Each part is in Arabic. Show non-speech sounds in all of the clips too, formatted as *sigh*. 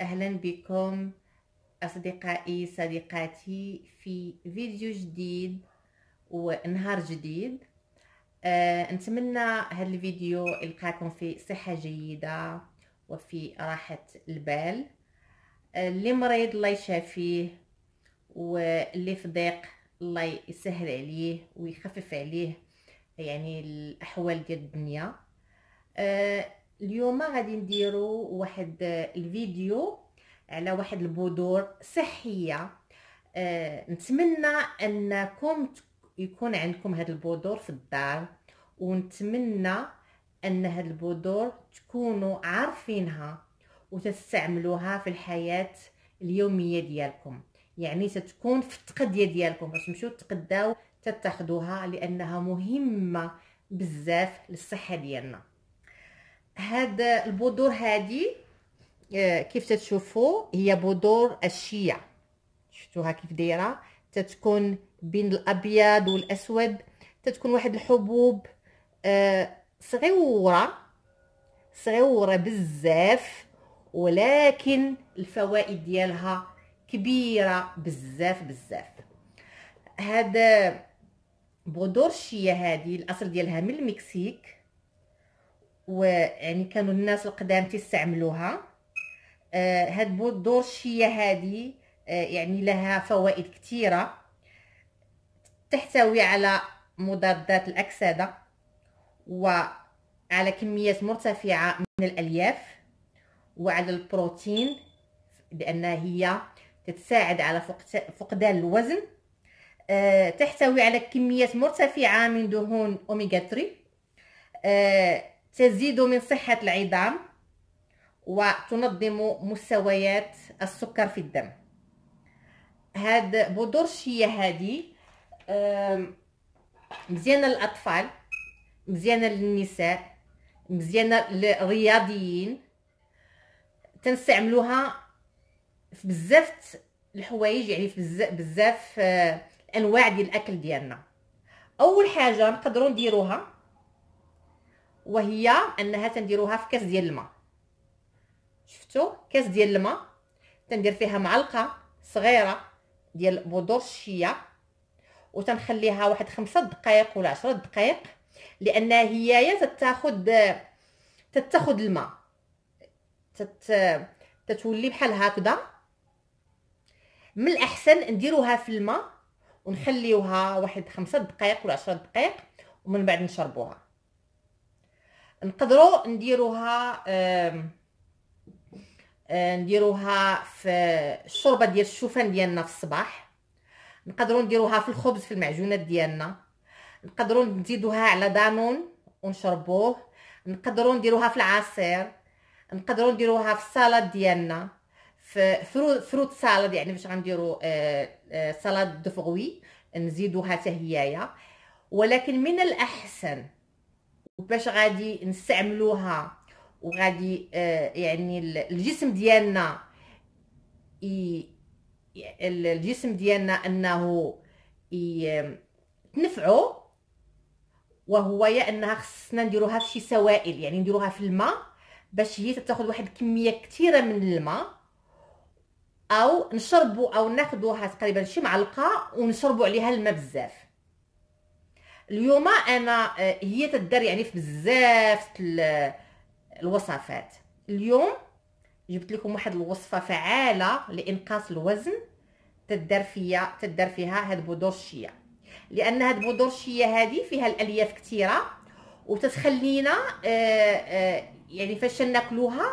أهلا بكم أصدقائي صديقاتي في فيديو جديد ونهار جديد أه نتمنى هذا الفيديو يلقاكم في صحة جيدة وفي راحة البال آه، اللي مريض الله يشافيه واللي في ضيق الله يسهل عليه ويخفف عليه يعني الأحوال ديال الدنيا أه اليوم غادي نديرو واحد الفيديو على واحد البذور صحيه أه نتمنى انكم يكون عندكم هاد البذور في الدار ونتمنى ان هاد البذور تكونوا عارفينها وتستعملوها في الحياه اليوميه ديالكم يعني ستكون في التقديه ديالكم باش تمشيو تقداو تتخدوها لانها مهمه بزاف للصحه ديالنا هاد البذور هادي آه، كيف تتشوفوا هي بذور الشيا شفتوها كيف دايره تتكون بين الابيض والاسود تتكون واحد الحبوب آه، صغيره صغيره بزاف ولكن الفوائد ديالها كبيره بزاف بزاف هاد بودور الشيا هادي الاصل ديالها من المكسيك ويعني كانوا الناس القدام تستعملوها آه هاد الدور الشيه هذه آه يعني لها فوائد كثيره تحتوي على مضادات الاكسده وعلى كميات مرتفعه من الالياف وعلى البروتين لانها هي تتساعد على فقدان الوزن آه تحتوي على كميات مرتفعه من دهون اوميجا 3 تزيد من صحة العظام وتنظم مستويات السكر في الدم هاد بودور الشيا هادي مزيانه للاطفال مزيانه للنساء مزيانه للرياضيين تنستعملوها في بزاف الحوايج يعني في بزاف بزاف آه، الانواع ديال الاكل ديالنا اول حاجه نقدروا نديروها وهي انها تنديروها في كاس ديال الماء شفتوا كاس ديال الماء تندير فيها معلقه صغيره ديال بودور الشيه وتنخليها واحد خمسة دقائق ولا عشرة دقائق لان هي تتاخد تتاخد الماء تت تتولي بحال هكذا من الاحسن نديروها في الماء ونخليوها واحد خمسة دقائق ولا عشرة دقائق ومن بعد نشربوها نقدروا نديروها آه، نديروها في الشوربه ديال الشوفان ديالنا في الصباح نقدروا نديروها في الخبز في المعجونات ديالنا نقدروا نزيدوها على دانون ونشربوه نقدروا نديروها في العصير نقدروا نديروها في السلطه ديالنا في فروت فروت سالاد يعني باش غنديروا آه، آه، سلطه دفغوي نزيدوها حتى ولكن من الاحسن وباش غادي نستعملوها وغادي آه، يعني الجسم ديالنا الجسم ديالنا انه تنفعو وهو يا انها خصنا نديروها في شي سوائل يعني نديروها في الماء باش هي تاخذ واحد الكميه كثيره من الماء او نشربو او ناخذوها تقريبا شي معلقه ونشربو عليها الماء بزاف اليوم انا آه، هي تدار يعني في بزاف آه، الوصفات اليوم جبت لكم واحد الوصفه فعاله لانقاص الوزن تدار فيها تدار فيها هاد بودور الشيا لان هاد بودور الشيا هذه فيها الالياف كثيره وتتخلينا آه، يعني فاش ناكلوها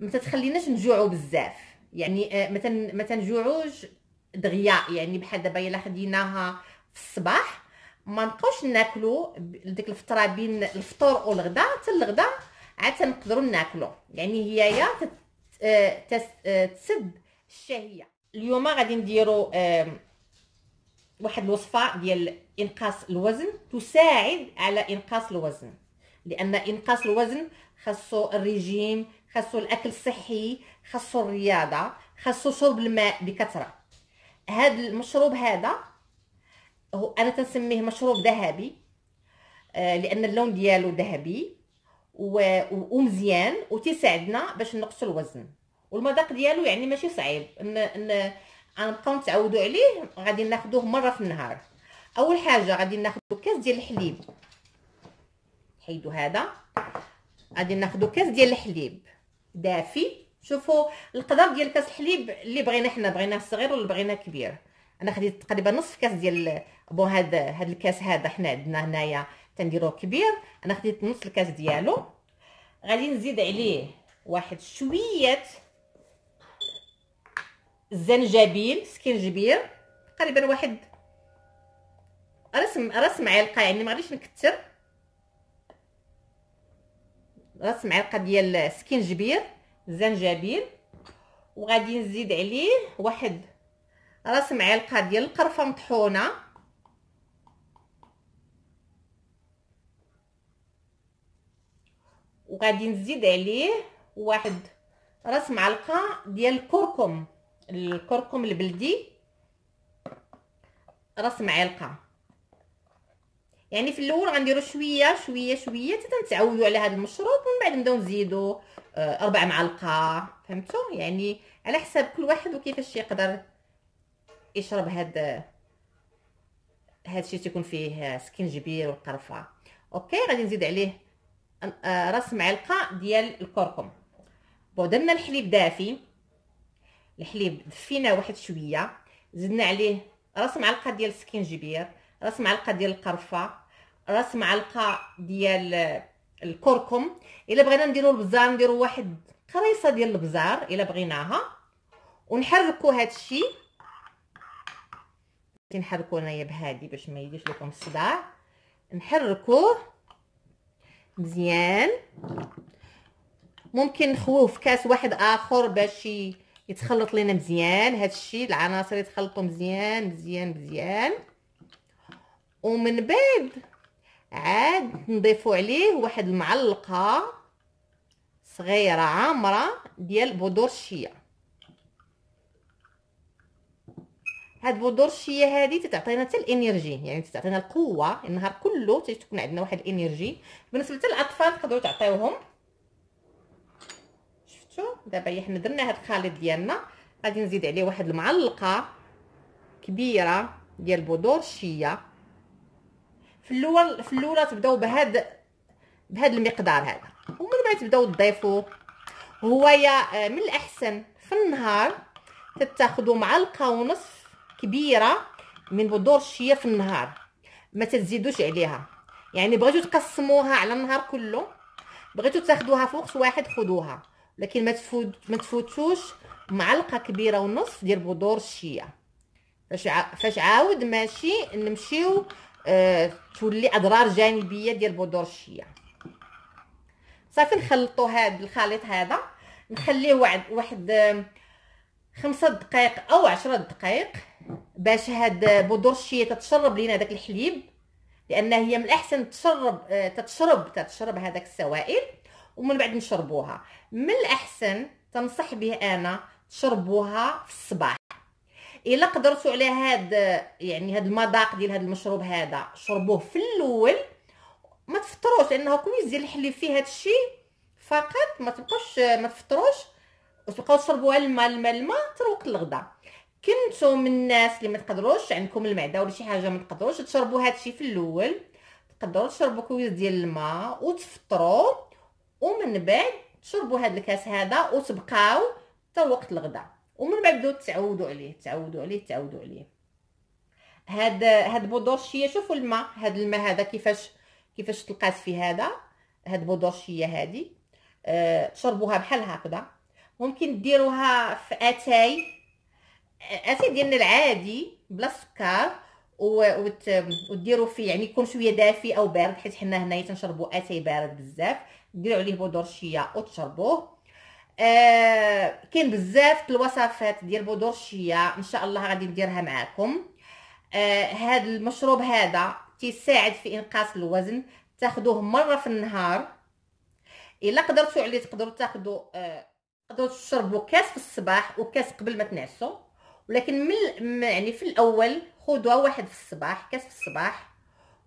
ما تتخليناش نجوعوا بزاف يعني ما ما تنجوعوش دغيا يعني بحال دابا الا خديناها في الصباح ما نبقاوش ناكلو ديك الفتره بين الفطور والغدا حتى الغدا عاد تنقدروا ناكلو يعني هي يا تسد الشهيه اليوم غادي نديرو واحد الوصفه ديال انقاص الوزن تساعد على انقاص الوزن لان انقاص الوزن خاصو الرجيم خاصو الاكل الصحي خاصو الرياضه خاصو شرب الماء بكثره هذا المشروب هذا هو انا تنسميه مشروب ذهبي آه، لان اللون ديالو ذهبي ومزيان وتساعدنا باش نقص الوزن والمذاق ديالو يعني ماشي صعيب ان غنبقاو نتعودوا عليه غادي ناخذوه مره في النهار اول حاجه غادي ناخذ كاس ديال الحليب نحيدو هذا غادي ناخذ كاس ديال الحليب دافي شوفوا القدر ديال كاس الحليب اللي بغينا حنا بغيناه صغير ولا بغيناه كبير انا خديت تقريبا نصف كاس ديال بون هذا هذا الكاس هذا حنا عندنا هنايا تنديروه كبير انا خديت نص الكاس ديالو غادي نزيد عليه واحد شويه الزنجبيل سكنجبير تقريبا واحد رسم رسم معلقه يعني ما غاديش نكثر راس معلقه ديال سكنجبير زنجبيل وغادي نزيد عليه واحد راس معلقه ديال القرفه مطحونه وغادي نزيد عليه واحد راس معلقه ديال الكركم الكركم البلدي راس معلقه يعني في الاول غنديروا شويه شويه شويه حتى نتعودوا على هذا المشروب ومن بعد نبداو نزيدوا آه، اربع معالق فهمتوا يعني على حساب كل واحد وكيفاش يقدر يشرب هاد هادشي تيكون فيه سكنجبير والقرفه اوكي غادي نزيد عليه آه، راس معلقه ديال الكركم بودرنا درنا الحليب دافي الحليب دفيناه واحد شويه زدنا عليه راس معلقه ديال السكنجبير راس معلقه ديال القرفه راس معلقه ديال الكركم الا بغينا نديرو البزار نديرو واحد قريصه ديال البزار الا بغيناها ونحركو هادشي نحركو انايا بهادي باش ما يجيش لكم الصداع نحركوه مزيان ممكن نخوه في كاس واحد اخر باش يتخلط لينا مزيان هادشي العناصر يتخلطوا مزيان مزيان مزيان ومن بعد عاد نضيفوا عليه واحد المعلقه صغيره عامره ديال بودور الشيا هاد بودور الشيا هادي تتعطينا حتى الانرجي يعني تتعطينا القوه النهار كله تكون عندنا واحد الانرجي بالنسبه للاطفال تقدروا تعطيوهم شفتوا دابا حنا درنا هاد الخليط ديالنا غادي نزيد عليه واحد المعلقه كبيره ديال بودور الشيا في الاول في الاولى تبداو بهاد بهاد المقدار هذا ومن بعد تبداو تضيفوا هو يا آه، من الاحسن في النهار تتاخذوا معلقه ونصف كبيره من بذور الشيا في النهار ما تزيدوش عليها يعني بغيتو تقسموها على النهار كله بغيتو تاخدوها في وقت واحد خدوها لكن ما تفوت ما تفوتوش معلقه كبيره ونصف ديال بذور الشيا فاش فاش عاود ماشي نمشيو آه تولي اضرار جانبيه ديال بذور الشيا صافي نخلطو هاد الخليط هذا نخليه واحد واحد خمسة دقائق او عشرة دقائق باش هاد بودور تتشرب لينا داك الحليب لان هي من الاحسن تشرب آه، تتشرب تتشرب هذاك السوائل ومن بعد نشربوها من الاحسن تنصح به انا تشربوها في الصباح الا قدرتوا على هاد يعني هاد المذاق ديال هاد المشروب هذا شربوه في الاول ما تفطروش لانه كويس ديال الحليب فيه هاد الشيء فقط ما تبقوش ما تفطروش وتبقاو تشربوها الماء الماء الماء تروق الغدا كنتو من الناس اللي ما تقدروش عندكم المعده ولا شي حاجه ما تقدروش تشربوا هادشي في الاول تقدروا تشربوا كويس ديال الماء وتفطروا ومن بعد تشربوا هاد الكاس هذا وتبقاو حتى وقت الغداء ومن بعد بدو تعودوا عليه تعودوا عليه تعودوا عليه هاد هاد بودوشيه شوفوا الماء هاد الماء هذا كيفاش كيفاش تلقات في هذا هاد بودوشيه هادي أه تشربوها بحال هكذا ممكن ديروها في اتاي اسيد ديالنا يعني العادي بلا سكر وديروا فيه يعني يكون شويه دافي او بارد حيت حنا هنايا تنشربوا اتاي بارد بزاف ديروا عليه بودور الشيا وتشربوه آه كاين بزاف الوصفات ديال بودور الشيا ان شاء الله غادي نديرها معاكم آه هذا المشروب هذا تيساعد في انقاص الوزن تاخذوه مره في النهار الا قدرتوا عليه تقدروا تاخذوا آه تقدروا تشربوا كاس في الصباح وكاس قبل ما تنعسوا ولكن من يعني في الاول خذوها واحد في الصباح كاس في الصباح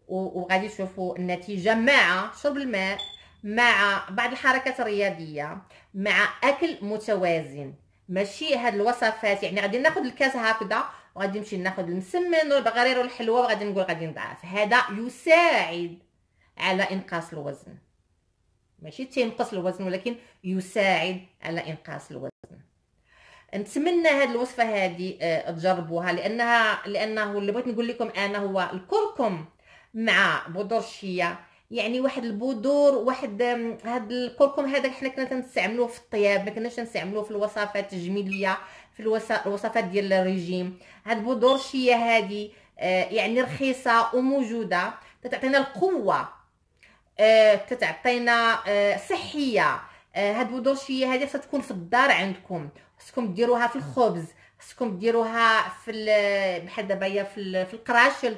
وغادي تشوفوا النتيجه مع شرب الماء مع بعض الحركات الرياضيه مع اكل متوازن ماشي هاد الوصفات يعني غادي ناخذ الكاس هكذا وغادي نمشي ناخذ المسمن والبغرير والحلوه وغادي نقول غادي نضعف هذا يساعد على انقاص الوزن ماشي تينقص الوزن ولكن يساعد على انقاص الوزن نتمنى هاد الوصفه هذه آه، تجربوها لانها لانه اللي بغيت نقول لكم انا هو الكركم مع بودور الشيا يعني واحد البودور واحد هاد الكركم هذا حنا كنا تنستعملوه في الطياب ما كناش نستعملوه في الوصفات التجميليه في الوصفات ديال الرجيم هاد بودور الشيه هذه آه، يعني رخيصه وموجوده كتعطينا القوه كتعطينا آه، صحيه آه، هاد ودورشيه هادي خصها تكون في الدار عندكم خصكم ديروها في الخبز خصكم ديروها في بحال دابا في في القراشل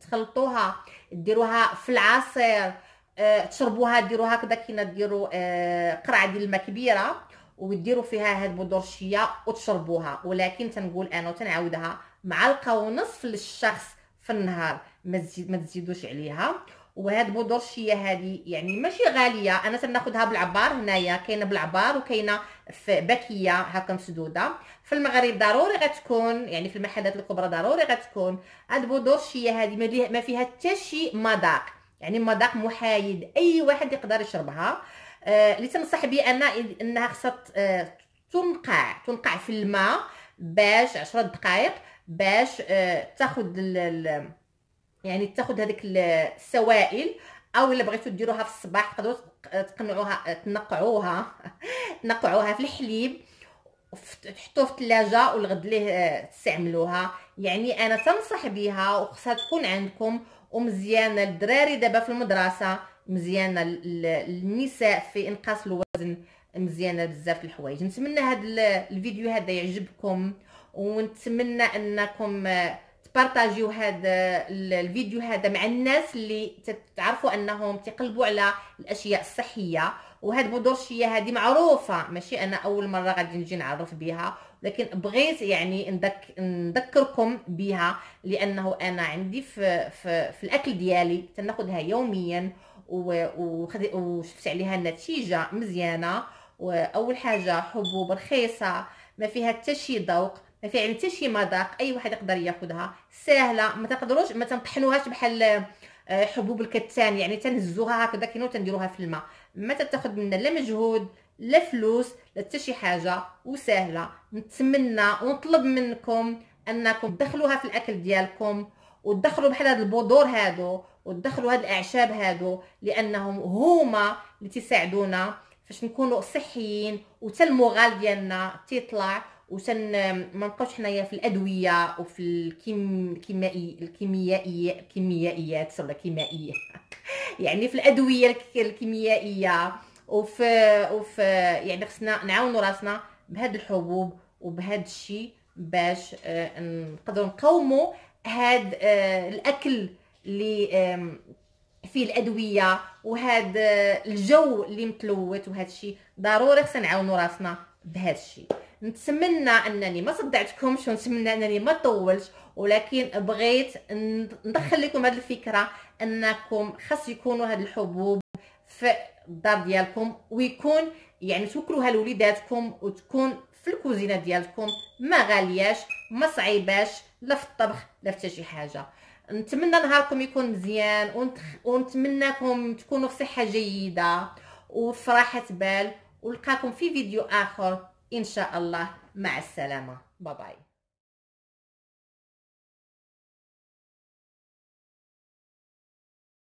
تخلطوها ديروها في العصير أه تشربوها ديروها هكذا كينا ديروا أه قرعه ديال الماء كبيره وديروا فيها هاد البودورشيه وتشربوها ولكن تنقول انا وتنعاودها معلقه ونصف للشخص في النهار ما تزيدوش عليها وهاد بودور هادي يعني ماشي غاليه انا تناخذها بالعبار هنايا كاينه بالعبار وكاينه في باكيه هكا مسدوده في المغرب ضروري غتكون يعني في المحلات الكبرى ضروري غتكون هاد بودور هادي ما فيها حتى شي مذاق يعني مذاق محايد اي واحد يقدر يشربها آه تنصح بها انا انها خصها آه تنقع تنقع في الماء باش 10 دقائق باش آه تاخذ يعني تاخد هذيك السوائل او الا بغيتو ديروها في الصباح تقدروا تقنعوها تنقعوها تنقعوها *laughs* في الحليب تحطوه في الثلاجه والغد ليه آه، تستعملوها يعني انا تنصح بها وخصها تكون عندكم ومزيانه الدراري دابا في المدرسه مزيانه النساء في انقاص الوزن مزيانه بزاف الحوايج نتمنى هذا الفيديو هذا يعجبكم ونتمنى انكم آه، تبارطاجيو هذا الفيديو هذا مع الناس اللي تعرفوا انهم تقلبوا على الاشياء الصحيه وهاد بودورشيه هذه معروفه ماشي انا اول مره غادي نجي نعرف بها لكن بغيت يعني ندك نذكركم بها لانه انا عندي في في, في الاكل ديالي تناخذها يوميا وشفت عليها النتيجه مزيانه واول حاجه حبوب رخيصه ما فيها حتى شي ذوق ما فيها حتى شي مذاق اي واحد يقدر ياخذها ساهله ما تقدروش ما تنطحنوهاش بحال آه، حبوب الكتان يعني تنهزوها هكذا كينو تنديروها في الماء ما تاخذ منا لا مجهود لا فلوس لا حتى شي حاجه وسهله نتمنى ونطلب منكم انكم تدخلوها في الاكل ديالكم وتدخلوا بحال هاد البذور هادو وتدخلوا هاد الاعشاب هادو لانهم هما اللي تساعدونا فاش نكونوا صحيين وتا المغال ديالنا تيطلع وسن ما نبقاوش حنايا في الادويه وفي الكيمائي الكيميائيات ولا كيمائيه *laughs* يعني في الادويه الكيميائيه وفي وفي يعني خصنا نعاونوا راسنا بهاد الحبوب وبهاد الشيء باش آه، نقدروا نقاوموا هاد آه، الاكل اللي فيه الادويه وهاد آه، الجو اللي متلوث وهاد الشيء ضروري خصنا نعاونوا راسنا بهاد الشيء نتمنى انني ما صدعتكمش ونتمنى انني ما طولش ولكن بغيت ندخل لكم هذه الفكره انكم خاص يكونوا هاد الحبوب في الدار ديالكم ويكون يعني توكلوها لوليداتكم وتكون في الكوزينه ديالكم ما غالياش ما صعيباش لا في الطبخ لا في شي حاجه نتمنى نهاركم يكون مزيان ونتمنىكم تكونوا في صحه جيده وفي راحه بال ولقاكم في فيديو اخر ان شاء الله مع السلامه باي باي